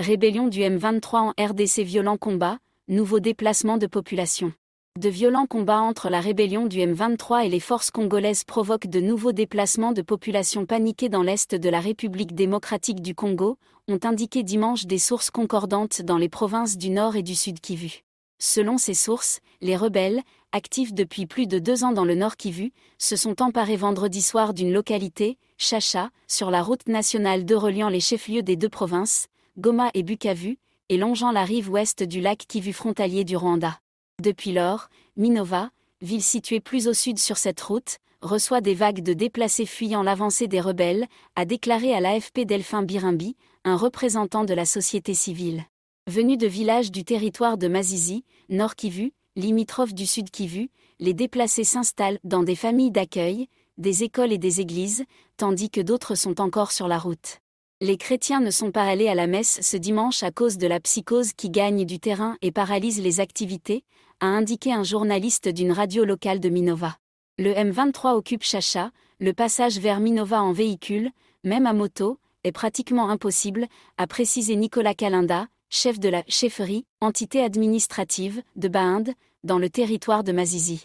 Rébellion du M23 en RDC Violents combats, nouveaux déplacements de population. De violents combats entre la rébellion du M23 et les forces congolaises provoquent de nouveaux déplacements de population paniqués dans l'est de la République démocratique du Congo, ont indiqué dimanche des sources concordantes dans les provinces du Nord et du Sud Kivu. Selon ces sources, les rebelles, actifs depuis plus de deux ans dans le Nord Kivu, se sont emparés vendredi soir d'une localité, Chacha, sur la route nationale de reliant les chefs-lieux des deux provinces, Goma et Bukavu, et longeant la rive ouest du lac Kivu frontalier du Rwanda. Depuis lors, Minova, ville située plus au sud sur cette route, reçoit des vagues de déplacés fuyant l'avancée des rebelles, a déclaré à l'AFP Delphin Birimbi, un représentant de la société civile. Venu de villages du territoire de Mazizi, Nord Kivu, limitrophe du Sud Kivu, les déplacés s'installent dans des familles d'accueil, des écoles et des églises, tandis que d'autres sont encore sur la route les chrétiens ne sont pas allés à la messe ce dimanche à cause de la psychose qui gagne du terrain et paralyse les activités, a indiqué un journaliste d'une radio locale de Minova. Le M23 occupe Chacha, le passage vers Minova en véhicule, même à moto, est pratiquement impossible, a précisé Nicolas Kalinda, chef de la chefferie, entité administrative, de Bainde, dans le territoire de Mazizi.